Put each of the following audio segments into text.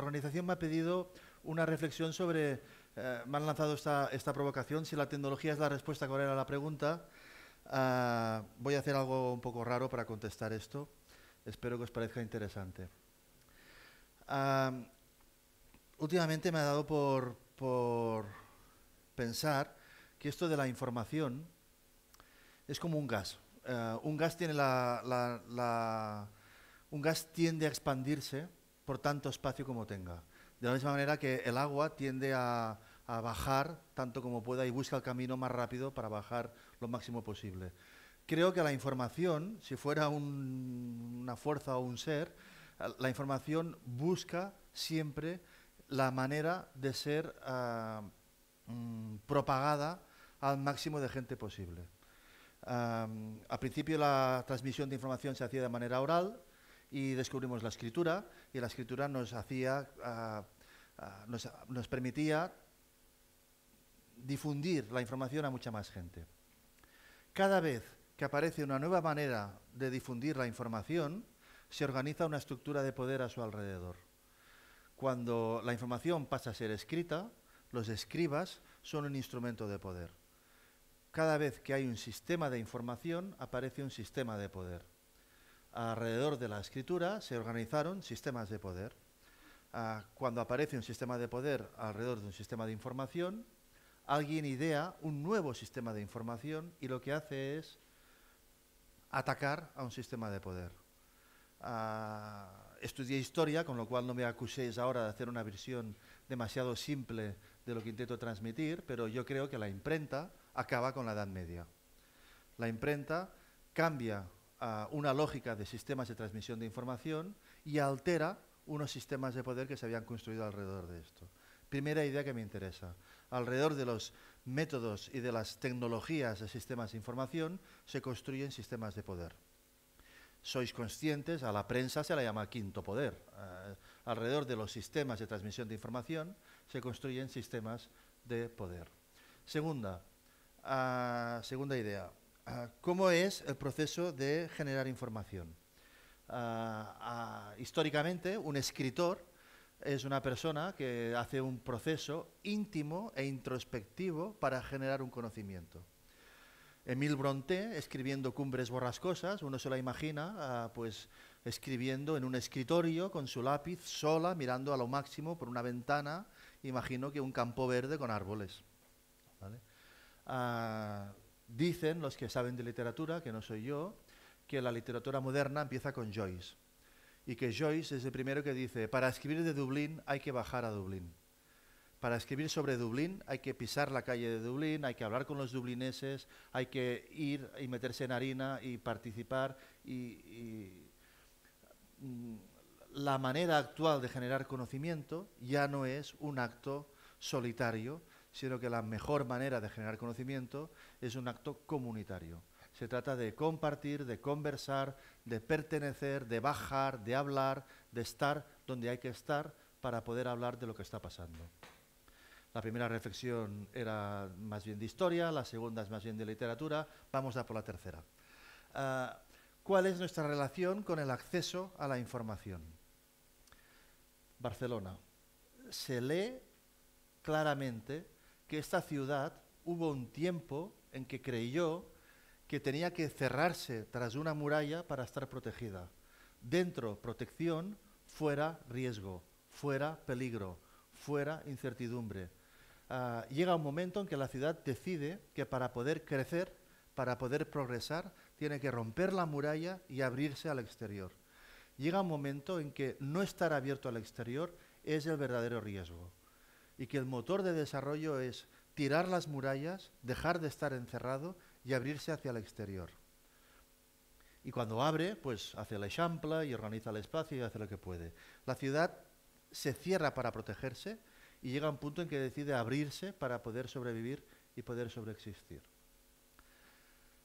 la organización me ha pedido una reflexión sobre, eh, me han lanzado esta, provocación, si la tecnología es la respuesta correcta a la pregunta, ah, voy a hacer algo un poco raro para contestar esto, espero que os parezca interesante. Ah, últimamente me ha dado por, por pensar que esto de la información es como un gas. Eh, un, gas tiene la, un gas tiende a expandirse por tanto espacio como tenga. De la misma manera que el agua tiende a, bajar tanto como pueda y busca el camino más rápido para bajar lo máximo posible. Creo que la información, si fuera una fuerza o un ser, la información busca siempre la manera de ser ah, mm, propagada al máximo de gente posible. al ah, principio la transmisión de información se hacía de manera oral, y descubrimos la escritura y la escritura nos hacía, ah, ah, nos, permitía difundir la información a mucha más gente. Cada vez que aparece una nueva manera de difundir la información, se organiza una estructura de poder a su alrededor. Cuando la información pasa a ser escrita, los escribas son un instrumento de poder. Cada vez que hay un sistema de información, aparece un sistema de poder alrededor de la escritura se organizaron sistemas de poder. Ah, cuando aparece un sistema de poder alrededor de un sistema de información, alguien idea un nuevo sistema de información y lo que hace es atacar a un sistema de poder. Ah, estudié historia, con lo cual no me acuséis ahora de hacer una versión demasiado simple de lo que intento transmitir, pero yo creo que la imprenta acaba con la Edad Media. La imprenta cambia una lógica de sistemas de transmisión de información y altera unos sistemas de poder que se habían construido alrededor de esto. Primera idea que me interesa. Alrededor de los métodos y de las tecnologías de sistemas de información se construyen sistemas de poder. Sois conscientes, a la prensa se la llama quinto poder. Eh, alrededor de los sistemas de transmisión de información se construyen sistemas de poder. Segunda, ah, segunda idea. Ah, cómo es el proceso de generar información. Ah, ah, históricamente, un escritor es una persona que hace un proceso íntimo e introspectivo para generar un conocimiento. Emil Bronté, escribiendo Cumbres borrascosas, uno se la imagina pues escribiendo en un escritorio con su lápiz, sola, mirando a lo máximo por una ventana, imagino que un campo verde con árboles. ¿vale? Dicen los que saben de literatura, que no soy yo, que la literatura moderna empieza con Joyce. Y que Joyce es el primero que dice, para escribir de Dublín hay que bajar a Dublín. Para escribir sobre Dublín hay que pisar la calle de Dublín, hay que hablar con los dublineses, hay que ir y meterse en harina y participar. Y, mm, la manera actual de generar conocimiento ya no es un acto solitario, sino que la mejor manera de generar conocimiento es un acto comunitario. Se trata de compartir, de conversar, de pertenecer, de bajar, de hablar, de estar donde hay que estar para poder hablar de lo que está pasando. La primera reflexión era más bien de historia, la segunda es más bien de literatura, vamos a por la tercera. Ah, ¿Cuál es nuestra relación con el acceso a la información? Barcelona. Se lee claramente que esta ciudad hubo un tiempo en que creyó que tenía que cerrarse tras una muralla para estar protegida. Dentro protección, fuera riesgo, fuera peligro, fuera incertidumbre. Ah, llega un momento en que la ciudad decide que para poder crecer, para poder progresar, tiene que romper la muralla y abrirse al exterior. Llega un momento en que no estar abierto al exterior es el verdadero riesgo y que el motor de desarrollo es tirar las murallas, dejar de estar encerrado y abrirse hacia el exterior. Y cuando abre, pues hace la champla y organiza el espacio y hace lo que puede. La ciudad se cierra para protegerse y llega a un punto en que decide abrirse para poder sobrevivir y poder sobreexistir.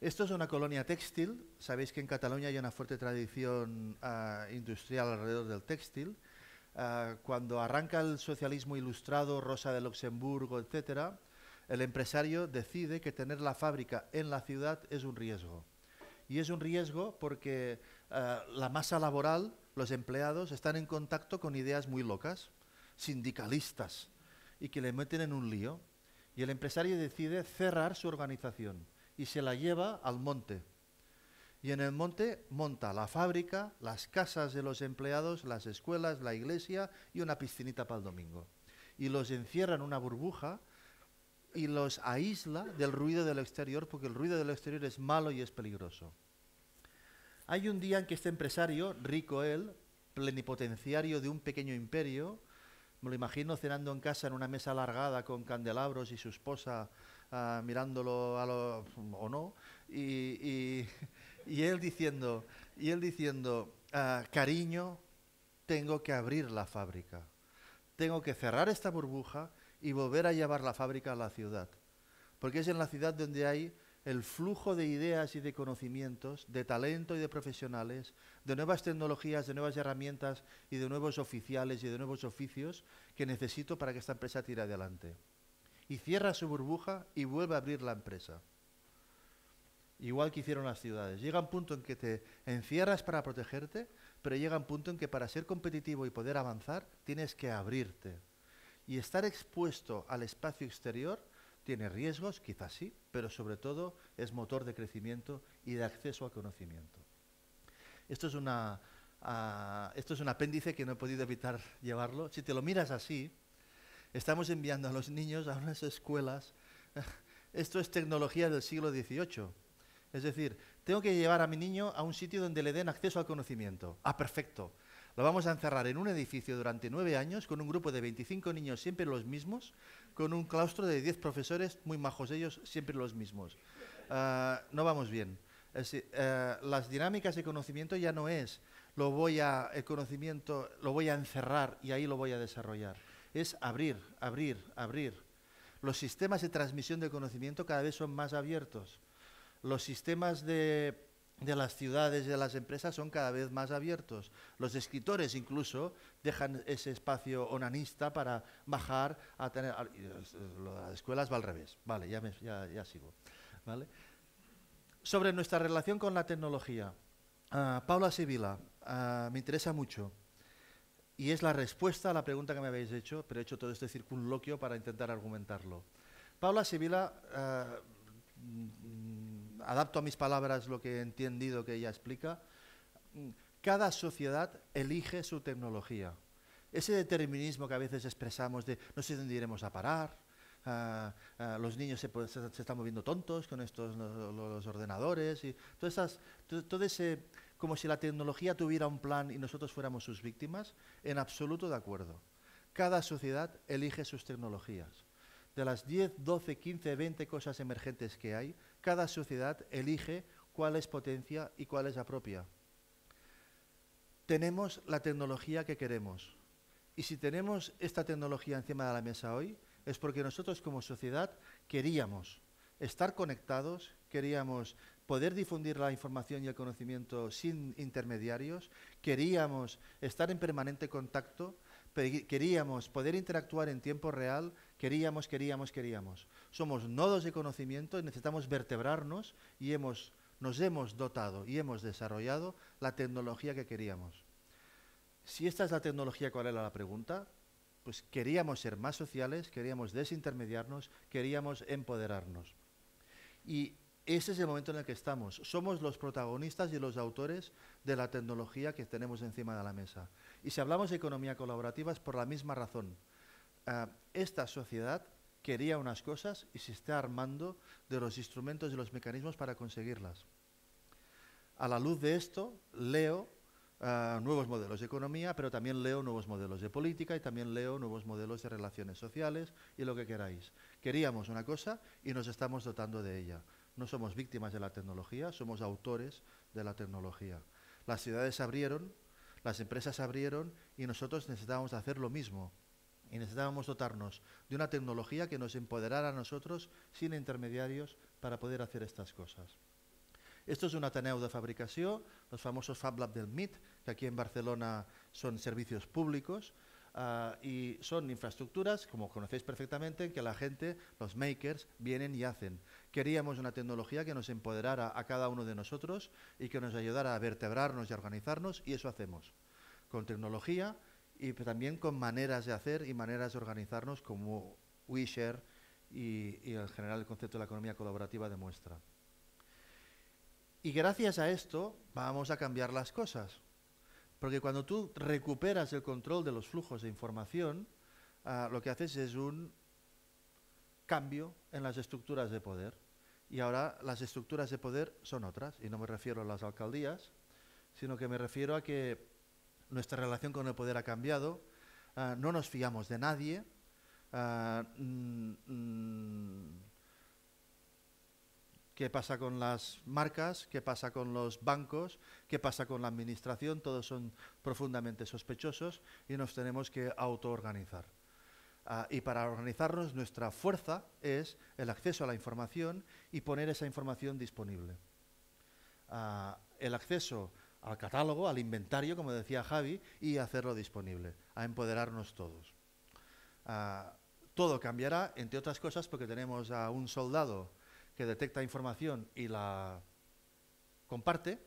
Esto es una colonia textil. Sabéis que en Cataluña hay una fuerte tradición ah, industrial alrededor del textil Ah, cuando arranca el socialismo ilustrado, Rosa de Luxemburgo, etc., el empresario decide que tener la fábrica en la ciudad es un riesgo. Y es un riesgo porque ah, la masa laboral, los empleados, están en contacto con ideas muy locas, sindicalistas, y que le meten en un lío. Y el empresario decide cerrar su organización y se la lleva al monte y en el monte monta la fábrica, las casas de los empleados, las escuelas, la iglesia y una piscinita para el domingo. Y los encierra en una burbuja y los aísla del ruido del exterior porque el ruido del exterior es malo y es peligroso. Hay un día en que este empresario, rico él, plenipotenciario de un pequeño imperio, me lo imagino cenando en casa en una mesa alargada con candelabros y su esposa ah, mirándolo a o no, y y él diciendo, y él diciendo ah, cariño, tengo que abrir la fábrica. Tengo que cerrar esta burbuja y volver a llevar la fábrica a la ciudad. Porque es en la ciudad donde hay el flujo de ideas y de conocimientos, de talento y de profesionales, de nuevas tecnologías, de nuevas herramientas y de nuevos oficiales y de nuevos oficios que necesito para que esta empresa tire adelante. Y cierra su burbuja y vuelve a abrir la empresa igual que hicieron las ciudades. Llega un punto en que te encierras para protegerte, pero llega un punto en que para ser competitivo y poder avanzar tienes que abrirte. Y estar expuesto al espacio exterior tiene riesgos, quizás sí, pero sobre todo es motor de crecimiento y de acceso a conocimiento. Esto es, ah, esto es un apéndice que no he podido evitar llevarlo. Si te lo miras así, estamos enviando a los niños a unas escuelas. Esto es tecnología del siglo XVIII es decir, tengo que llevar a mi niño a un sitio donde le den acceso al conocimiento. Ah, perfecto. Lo vamos a encerrar en un edificio durante nueve años con un grupo de 25 niños, siempre los mismos, con un claustro de 10 profesores, muy majos ellos, siempre los mismos. Ah, no vamos bien. Eh, las dinámicas de conocimiento ya no es lo voy a, el conocimiento lo voy a encerrar y ahí lo voy a desarrollar. Es abrir, abrir, abrir. Los sistemas de transmisión de conocimiento cada vez son más abiertos los sistemas de, las ciudades y de las empresas son cada vez más abiertos. Los escritores incluso dejan ese espacio onanista para bajar a tener... Ah, las escuelas va al revés. Vale, ya, ya, sigo. ¿Vale? Sobre nuestra relación con la tecnología. Ah, Paula Sibila, ah, me interesa mucho. Y es la respuesta a la pregunta que me habéis hecho, pero he hecho todo este circunloquio para intentar argumentarlo. Paula Sibila adapto a mis palabras lo que he entendido que ella explica, cada sociedad elige su tecnología. Ese determinismo que a veces expresamos de no sé dónde iremos a parar, ah, ah, los niños se, están moviendo tontos con estos los, ordenadores y todas esas, todo ese como si la tecnología tuviera un plan y nosotros fuéramos sus víctimas, en absoluto de acuerdo. Cada sociedad elige sus tecnologías. De las 10, 12, 15, 20 cosas emergentes que hay, cada sociedad elige cuál es potencia y cuál es la propia. Tenemos la tecnología que queremos. Y si tenemos esta tecnología encima de la mesa hoy, es porque nosotros como sociedad queríamos estar conectados, queríamos poder difundir la información y el conocimiento sin intermediarios, queríamos estar en permanente contacto queríamos poder interactuar en tiempo real, queríamos, queríamos, queríamos. Somos nodos de conocimiento, necesitamos vertebrarnos y hemos, nos hemos dotado y hemos desarrollado la tecnología que queríamos. Si esta es la tecnología, ¿cuál era la pregunta? Pues queríamos ser más sociales, queríamos desintermediarnos, queríamos empoderarnos. Y ese es el momento en el que estamos. Somos los protagonistas y los autores de la tecnología que tenemos encima de la mesa. Y si hablamos de economía colaborativa es por la misma razón. Ah, esta sociedad quería unas cosas y se está armando de los instrumentos y los mecanismos para conseguirlas. A la luz de esto, leo ah, nuevos modelos de economía, pero también leo nuevos modelos de política y también leo nuevos modelos de relaciones sociales y lo que queráis. Queríamos una cosa y nos estamos dotando de ella no somos víctimas de la tecnología, somos autores de la tecnología. Las ciudades abrieron, las empresas abrieron y nosotros necesitábamos hacer lo mismo. Y necesitábamos dotarnos de una tecnología que nos empoderara a nosotros sin intermediarios para poder hacer estas cosas. Esto es un ateneo de fabricación, los famosos Fab Lab del MIT, que aquí en Barcelona son servicios públicos, Ah, y son infraestructuras, como conocéis perfectamente, que la gente, los makers, vienen y hacen. Queríamos una tecnología que nos empoderara a cada uno de nosotros y que nos ayudara a vertebrarnos y organizarnos, y eso hacemos. Con tecnología y también con maneras de hacer y maneras de organizarnos como WeShare y en general el concepto de la economía colaborativa demuestra. Y gracias a esto vamos a cambiar las cosas. Porque cuando tú recuperas el control de los flujos de información, ah, lo que haces es un cambio en las estructuras de poder. Y ahora las estructuras de poder son otras, y no me refiero a las alcaldías, sino que me refiero a que nuestra relación con el poder ha cambiado, ah, no nos fiamos de nadie, ah, mm, mm, qué pasa con las marcas, qué pasa con los bancos, qué pasa con la administración, todos son profundamente sospechosos y nos tenemos que autoorganizar. Ah, y para organizarnos nuestra fuerza es el acceso a la información y poner esa información disponible. Ah, el acceso al catálogo, al inventario, como decía Javi, y hacerlo disponible, a empoderarnos todos. Ah, todo cambiará, entre otras cosas, porque tenemos a un soldado que detecta información y la comparte,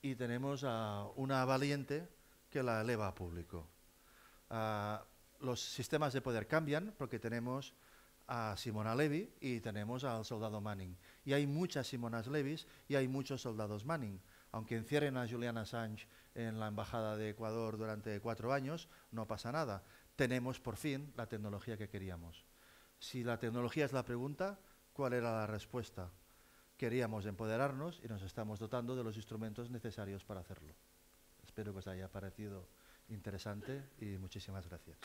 y tenemos a una valiente que la eleva a público. Ah, los sistemas de poder cambian porque tenemos a Simona Levy y tenemos al soldado Manning. Y hay muchas Simonas Levis y hay muchos soldados Manning. Aunque encierren a Juliana Assange en la Embajada de Ecuador durante cuatro años, no pasa nada. Tenemos por fin la tecnología que queríamos. Si la tecnología es la pregunta, ¿Cuál era la respuesta? Queríamos empoderarnos y nos estamos dotando de los instrumentos necesarios para hacerlo. Espero que os haya parecido interesante y muchísimas gracias.